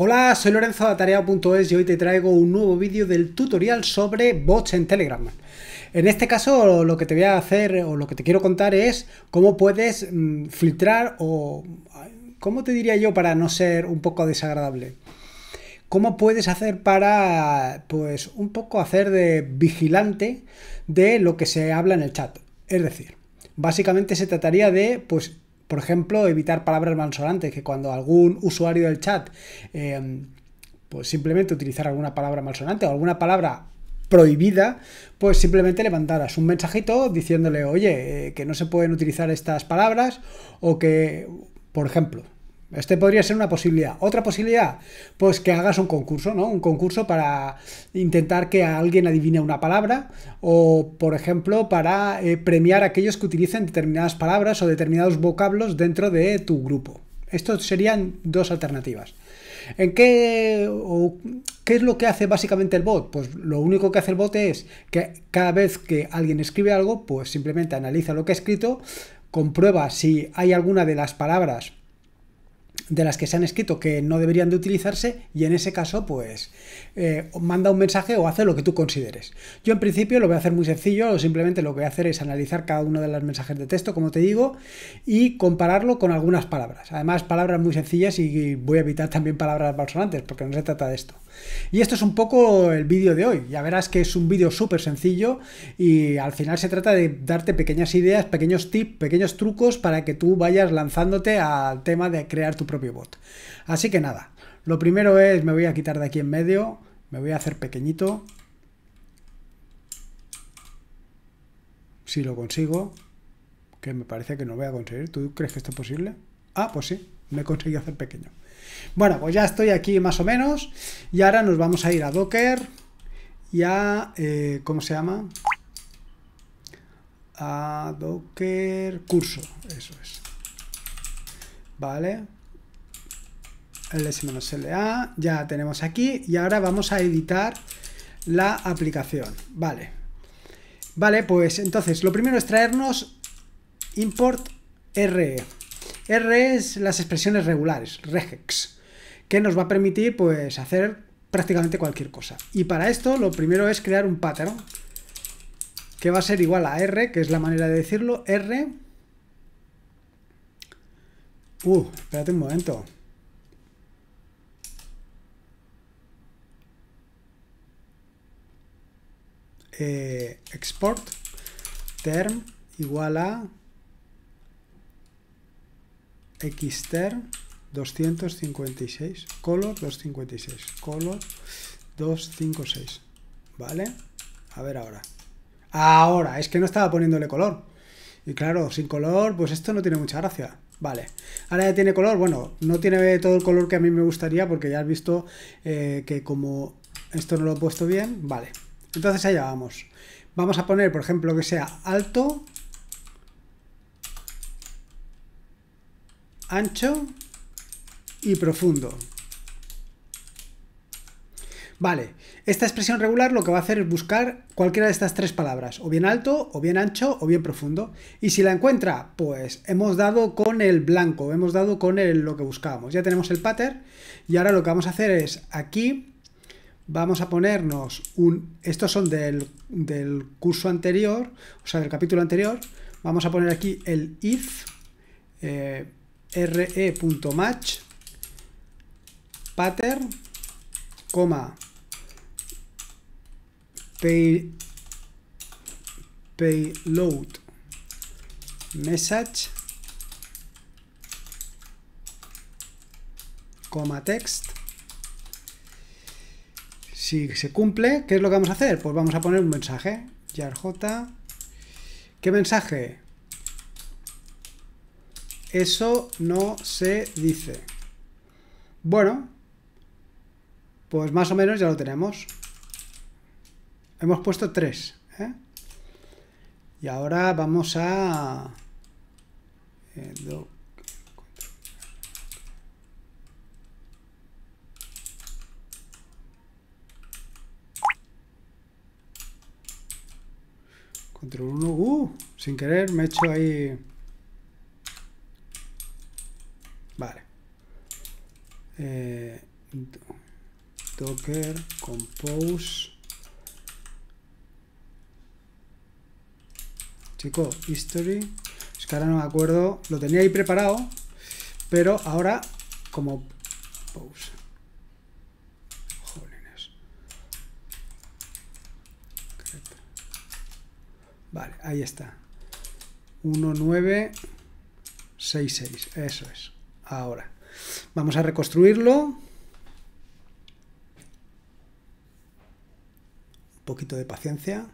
Hola, soy Lorenzo de Atareado.es y hoy te traigo un nuevo vídeo del tutorial sobre bots en Telegram. En este caso lo que te voy a hacer o lo que te quiero contar es cómo puedes mm, filtrar o... ¿Cómo te diría yo para no ser un poco desagradable? ¿Cómo puedes hacer para, pues, un poco hacer de vigilante de lo que se habla en el chat? Es decir, básicamente se trataría de, pues, por ejemplo, evitar palabras malsonantes, que cuando algún usuario del chat, em, pues simplemente utilizar alguna palabra malsonante o alguna palabra prohibida, pues simplemente levantaras un mensajito diciéndole, oye, eh, que no se pueden utilizar estas palabras o que, por ejemplo, este podría ser una posibilidad. Otra posibilidad, pues que hagas un concurso, ¿no? Un concurso para intentar que alguien adivine una palabra o, por ejemplo, para eh, premiar a aquellos que utilicen determinadas palabras o determinados vocablos dentro de tu grupo. Estas serían dos alternativas. ¿En qué, qué es lo que hace básicamente el bot? Pues lo único que hace el bot es que cada vez que alguien escribe algo, pues simplemente analiza lo que ha escrito, comprueba si hay alguna de las palabras de las que se han escrito que no deberían de utilizarse y en ese caso pues eh, manda un mensaje o hace lo que tú consideres. Yo en principio lo voy a hacer muy sencillo, o simplemente lo que voy a hacer es analizar cada uno de los mensajes de texto, como te digo, y compararlo con algunas palabras. Además, palabras muy sencillas y voy a evitar también palabras balsonantes porque no se trata de esto. Y esto es un poco el vídeo de hoy. Ya verás que es un vídeo súper sencillo y al final se trata de darte pequeñas ideas, pequeños tips, pequeños trucos para que tú vayas lanzándote al tema de crear tu propio bot. Así que nada, lo primero es, me voy a quitar de aquí en medio, me voy a hacer pequeñito. Si lo consigo, que me parece que no voy a conseguir. ¿Tú crees que esto es posible? Ah, pues sí, me he conseguido hacer pequeño. Bueno, pues ya estoy aquí más o menos. Y ahora nos vamos a ir a Docker y a... Eh, ¿Cómo se llama? A Docker curso. Eso es. Vale. LS-LA. Ya tenemos aquí. Y ahora vamos a editar la aplicación. Vale. Vale, pues entonces lo primero es traernos import RE. R es las expresiones regulares, regex, que nos va a permitir pues, hacer prácticamente cualquier cosa. Y para esto lo primero es crear un pattern, que va a ser igual a R, que es la manera de decirlo, R... Uh, espérate un momento. Eh, export term igual a xter 256, color 256, color 256, ¿vale? A ver ahora. Ahora, es que no estaba poniéndole color. Y claro, sin color, pues esto no tiene mucha gracia. Vale, ahora ya tiene color, bueno, no tiene todo el color que a mí me gustaría porque ya has visto eh, que como esto no lo he puesto bien, vale. Entonces allá vamos. Vamos a poner, por ejemplo, que sea alto, ancho y profundo. Vale, esta expresión regular lo que va a hacer es buscar cualquiera de estas tres palabras, o bien alto, o bien ancho, o bien profundo. Y si la encuentra, pues hemos dado con el blanco, hemos dado con el, lo que buscábamos. Ya tenemos el pattern y ahora lo que vamos a hacer es aquí vamos a ponernos un... Estos son del, del curso anterior, o sea, del capítulo anterior. Vamos a poner aquí el if. Eh, re.match pattern, pay, payload message, coma text. Si se cumple, ¿qué es lo que vamos a hacer? Pues vamos a poner un mensaje, yarj. ¿Qué mensaje? Eso no se dice. Bueno, pues más o menos ya lo tenemos. Hemos puesto tres. ¿eh? Y ahora vamos a... Eh, control 1, uh, sin querer me he hecho ahí compose chico, history es que ahora no me acuerdo, lo tenía ahí preparado pero ahora como Pose, Jolines. vale, ahí está 6, eso es ahora, vamos a reconstruirlo poquito de paciencia.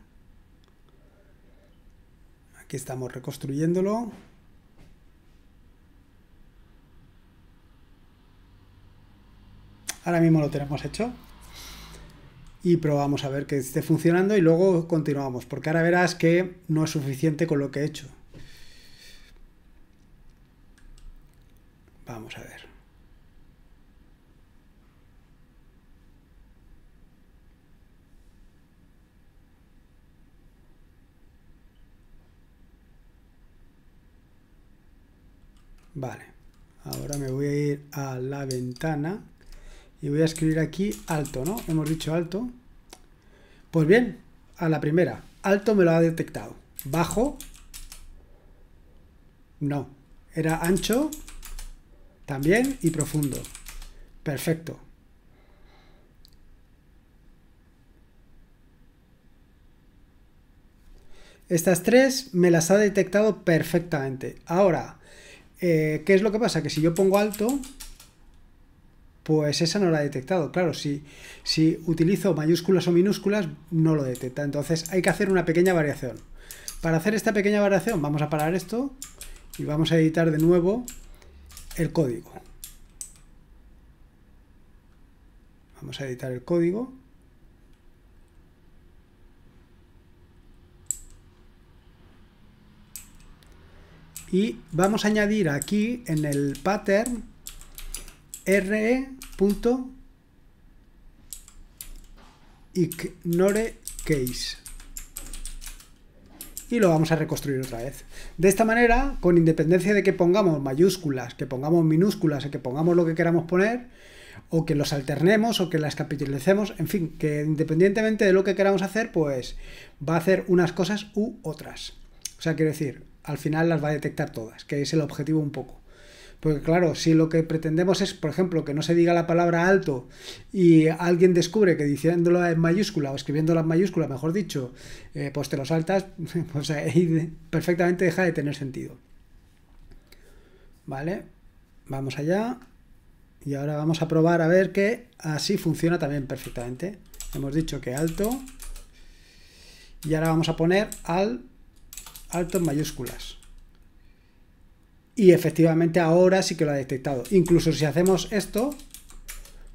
Aquí estamos reconstruyéndolo. Ahora mismo lo tenemos hecho. Y probamos a ver que esté funcionando y luego continuamos, porque ahora verás que no es suficiente con lo que he hecho. Vamos a ver. Vale, ahora me voy a ir a la ventana y voy a escribir aquí alto, ¿no? Hemos dicho alto. Pues bien, a la primera, alto me lo ha detectado. Bajo, no. Era ancho, también, y profundo. Perfecto. Estas tres me las ha detectado perfectamente. Ahora, eh, ¿Qué es lo que pasa? Que si yo pongo alto, pues esa no la ha detectado. Claro, si, si utilizo mayúsculas o minúsculas, no lo detecta. Entonces hay que hacer una pequeña variación. Para hacer esta pequeña variación vamos a parar esto y vamos a editar de nuevo el código. Vamos a editar el código. y vamos a añadir aquí en el pattern re ignore case y lo vamos a reconstruir otra vez. De esta manera, con independencia de que pongamos mayúsculas, que pongamos minúsculas, que pongamos lo que queramos poner, o que los alternemos, o que las capitalicemos, en fin, que independientemente de lo que queramos hacer, pues va a hacer unas cosas u otras. O sea, quiero decir, al final las va a detectar todas, que es el objetivo un poco. Porque claro, si lo que pretendemos es, por ejemplo, que no se diga la palabra alto y alguien descubre que diciéndola en mayúscula o escribiéndola en mayúscula, mejor dicho, eh, pues te lo saltas, pues perfectamente deja de tener sentido. ¿Vale? Vamos allá. Y ahora vamos a probar a ver que así funciona también perfectamente. Hemos dicho que alto. Y ahora vamos a poner al alto mayúsculas. Y efectivamente ahora sí que lo ha detectado. Incluso si hacemos esto,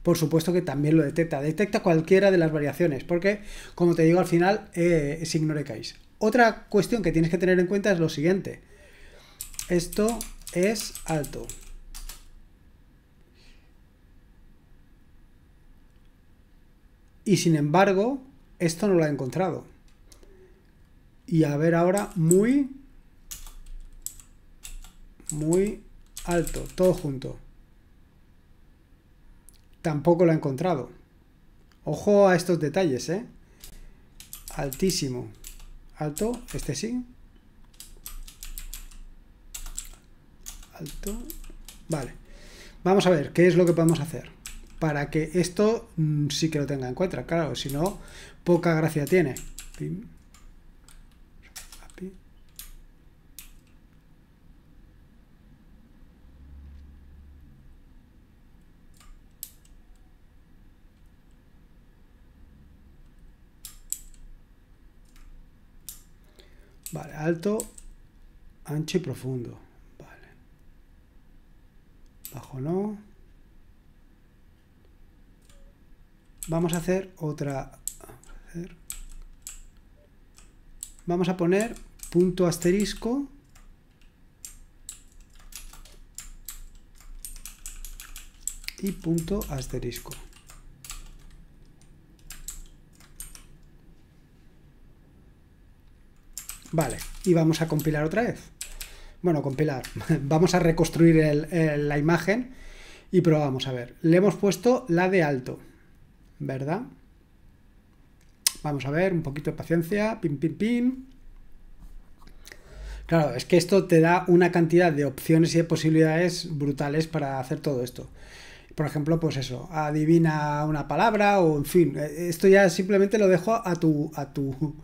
por supuesto que también lo detecta. Detecta cualquiera de las variaciones, porque como te digo al final eh, es Otra cuestión que tienes que tener en cuenta es lo siguiente. Esto es alto. Y sin embargo, esto no lo ha encontrado. Y a ver ahora, muy, muy alto, todo junto. Tampoco lo he encontrado. Ojo a estos detalles, ¿eh? Altísimo. Alto, este sí. Alto. Vale. Vamos a ver qué es lo que podemos hacer. Para que esto mm, sí que lo tenga en cuenta. Claro, si no, poca gracia tiene. Vale, alto, ancho y profundo. Vale. Bajo no. Vamos a hacer otra... Vamos a, vamos a poner punto asterisco. Y punto asterisco. Vale, y vamos a compilar otra vez. Bueno, compilar. Vamos a reconstruir la imagen y probamos. A ver, le hemos puesto la de alto, ¿verdad? Vamos a ver, un poquito de paciencia. Pim, pim, pim. Claro, es que esto te da una cantidad de opciones y de posibilidades brutales para hacer todo esto. Por ejemplo, pues eso, adivina una palabra o en fin, eh, esto ya simplemente lo dejo a tu, a tu,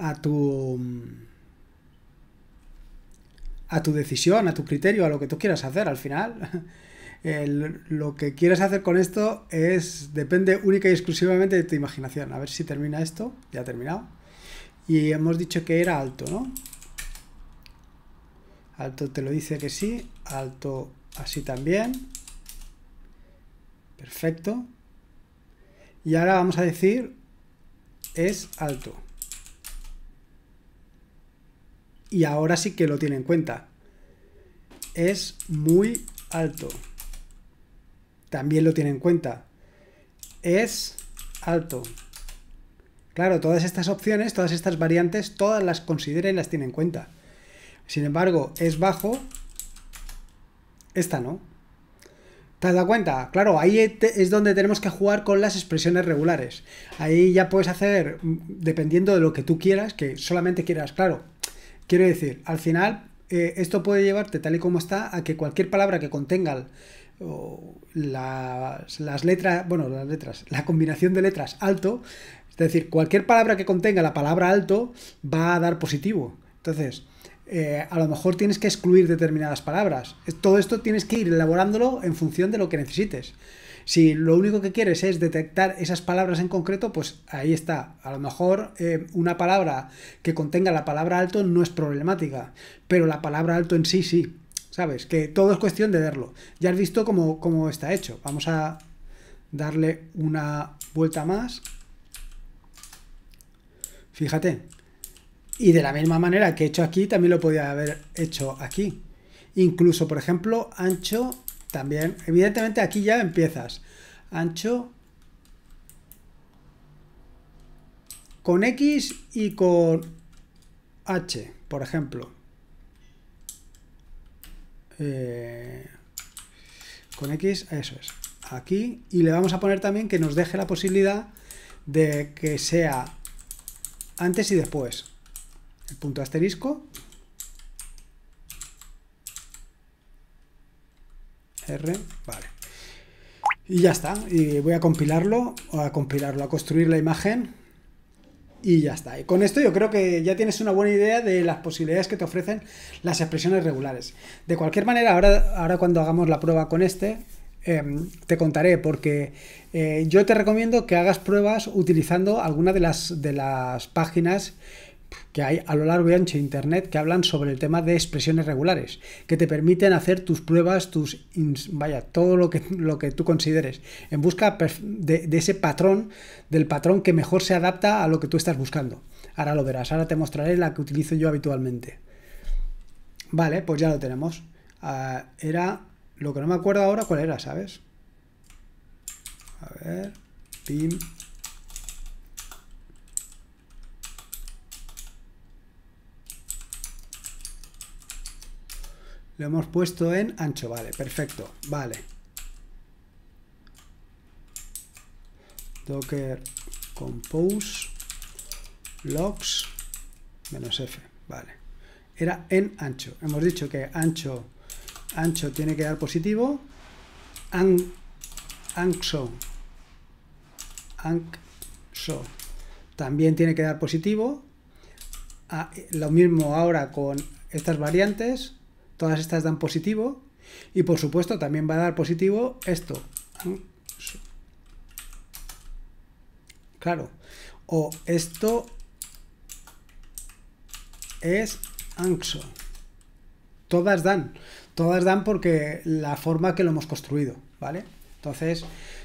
a tu a tu decisión, a tu criterio, a lo que tú quieras hacer. Al final, lo que quieres hacer con esto es depende única y exclusivamente de tu imaginación. A ver si termina esto. Ya ha terminado. Y hemos dicho que era alto, ¿no? Alto te lo dice que sí. Alto así también. Perfecto. Y ahora vamos a decir es alto. y ahora sí que lo tiene en cuenta. Es muy alto. También lo tiene en cuenta. Es alto. Claro, todas estas opciones, todas estas variantes, todas las consideren y las tiene en cuenta. Sin embargo, es bajo. Esta no. ¿Te has cuenta? Claro, ahí es donde tenemos que jugar con las expresiones regulares. Ahí ya puedes hacer, mm, dependiendo de lo que tú quieras, que solamente quieras, claro, Quiero decir, al final eh, esto puede llevarte tal y como está a que cualquier palabra que contenga las letras, bueno, las letras, la combinación de letras alto, es decir, cualquier palabra que contenga la palabra alto va a dar positivo. Entonces, eh, a lo mejor tienes que excluir determinadas palabras. Todo esto tienes que ir elaborándolo en función de lo que necesites. Si lo único que quieres es detectar esas palabras en concreto, pues ahí está. A lo mejor eh, una palabra que contenga la palabra alto no es problemática, pero la palabra alto en sí sí. ¿Sabes? Que todo es cuestión de verlo. Ya has visto cómo, cómo está hecho. Vamos a darle una vuelta más. Fíjate, y de la misma manera que he hecho aquí, también lo podía haber hecho aquí. Incluso, por ejemplo, ancho también. Evidentemente aquí ya empiezas. Ancho con X y con H, por ejemplo. Eh, con X, eso es. Aquí. Y le vamos a poner también que nos deje la posibilidad de que sea antes y después el punto asterisco, R, vale. Y ya está, y voy a compilarlo, a compilarlo, a construir la imagen y ya está. Y con esto yo creo que ya tienes una buena idea de las posibilidades que te ofrecen las expresiones regulares. De cualquier manera, ahora, ahora cuando hagamos la prueba con este, em, te contaré porque eh, yo te recomiendo que hagas pruebas utilizando alguna de las, de las páginas que hay a lo largo y ancho de Internet que hablan sobre el tema de expresiones regulares, que te permiten hacer tus pruebas, tus vaya, todo lo que, lo que tú consideres, en busca de, ese patrón, del patrón que mejor se adapta a lo que tú estás buscando. Ahora lo verás, ahora te mostraré la que utilizo yo habitualmente. Vale, pues ya lo tenemos. Ah, era lo que no me acuerdo ahora cuál era, ¿sabes? A ver, pim, Lo hemos puesto en ancho, vale, perfecto, vale. Docker compose logs menos f, vale. Era en ancho. Hemos dicho que ancho ancho tiene que dar positivo. An, anxo también tiene que dar positivo. Ah, lo mismo ahora con estas variantes Todas estas dan positivo. Y por supuesto también va a dar positivo esto. Claro. O esto es anxo. Todas dan. Todas dan porque la forma que lo hemos construido, ¿vale? Entonces,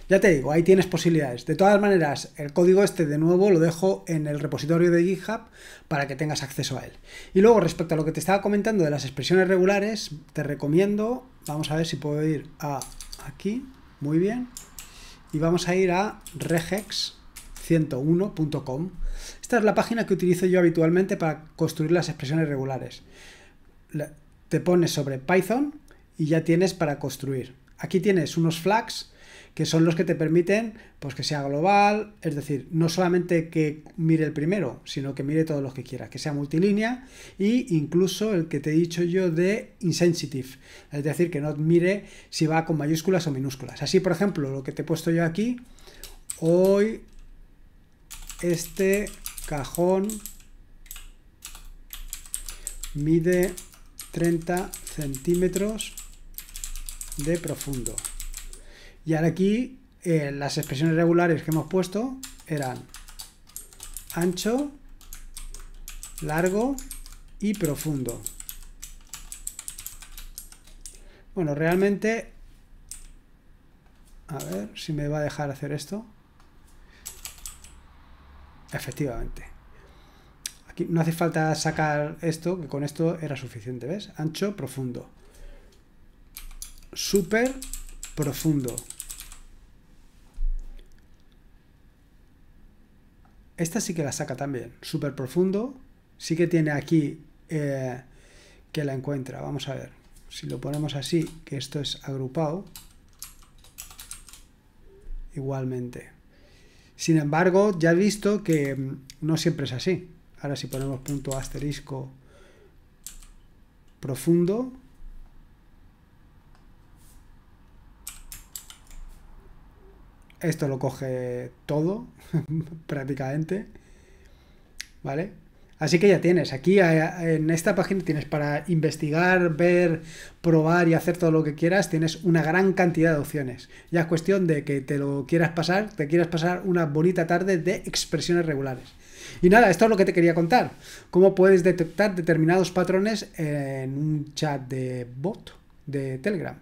ya te digo, ahí tienes posibilidades. De todas maneras, el código este de nuevo lo dejo en el repositorio de GitHub para que tengas acceso a él. Y luego, respecto a lo que te estaba comentando de las expresiones regulares, te recomiendo, vamos a ver si puedo ir a aquí, muy bien, y vamos a ir a regex 101.com. Esta es la página que utilizo yo habitualmente para construir las expresiones regulares. Te pones sobre Python y ya tienes para construir. Aquí tienes unos flags que son los que te permiten pues que sea global, es decir, no solamente que mire el primero, sino que mire todos los que quiera, que sea multilínea e incluso el que te he dicho yo de insensitive, es decir, que no mire si va con mayúsculas o minúsculas. Así, por ejemplo, lo que te he puesto yo aquí, hoy este cajón mide 30 centímetros de profundo. Y ahora aquí eh, las expresiones regulares que hemos puesto eran ancho, largo y profundo. Bueno, realmente... A ver si me va a dejar hacer esto. Efectivamente. Aquí no hace falta sacar esto, que con esto era suficiente, ¿ves? Ancho, profundo súper profundo. Esta sí que la saca también, súper profundo. Sí que tiene aquí eh, que la encuentra. Vamos a ver, si lo ponemos así, que esto es agrupado, igualmente. Sin embargo, ya he visto que mm, no siempre es así. Ahora si ponemos punto asterisco profundo, Esto lo coge todo, prácticamente. ¿Vale? Así que ya tienes, aquí en esta página tienes para investigar, ver, probar y hacer todo lo que quieras, tienes una gran cantidad de opciones. Ya es cuestión de que te lo quieras pasar, te quieras pasar una bonita tarde de expresiones regulares. Y nada, esto es lo que te quería contar. Cómo puedes detectar determinados patrones en un chat de bot de Telegram.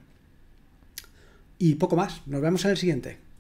Y poco más, nos vemos en el siguiente.